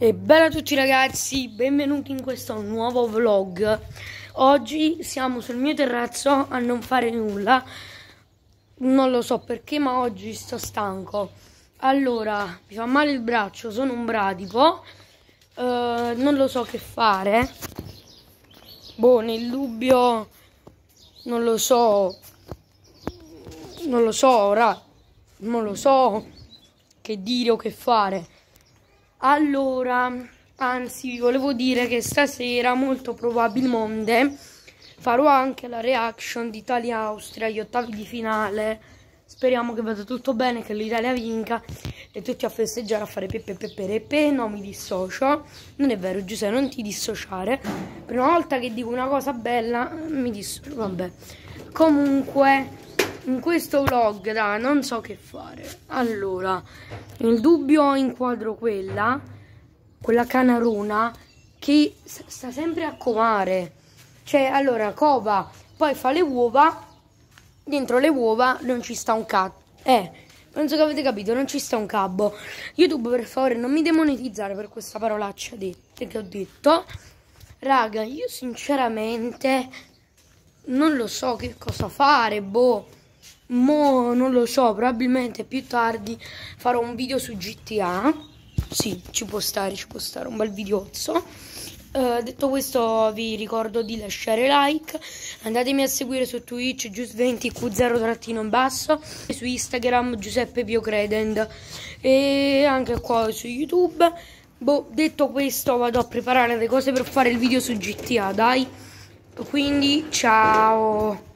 E Ebbene a tutti ragazzi, benvenuti in questo nuovo vlog. Oggi siamo sul mio terrazzo a non fare nulla. Non lo so perché, ma oggi sto stanco. Allora, mi fa male il braccio, sono un bradipo. Uh, non lo so che fare. Boh, nel dubbio non lo so. Non lo so, ora non lo so che dire o che fare. Allora, anzi, volevo dire che stasera molto probabilmente farò anche la reaction ditalia austria agli ottavi di finale. Speriamo che vada tutto bene, che l'Italia vinca e tutti a festeggiare, a fare pepe pepe pepe, no mi dissocio. Non è vero Giuseppe, non ti dissociare. Prima volta che dico una cosa bella mi dissocio, vabbè. Comunque in questo vlog, da non so che fare. Allora, nel dubbio inquadro quella, quella canarona, che sta sempre a comare. Cioè, allora, cova, poi fa le uova, dentro le uova non ci sta un cazzo. Eh, penso che avete capito, non ci sta un cabbo. YouTube, per favore, non mi demonetizzare per questa parolaccia detta, che ho detto. Raga, io sinceramente non lo so che cosa fare, boh. Mo non lo so, probabilmente più tardi farò un video su GTA. Sì, ci può stare, ci può stare un bel videozzo. Uh, detto questo vi ricordo di lasciare like, andatemi a seguire su Twitch gius20q0 in basso e su Instagram Giuseppe Pio Credend e anche qua su YouTube. Boh, detto questo vado a preparare le cose per fare il video su GTA, dai. Quindi ciao.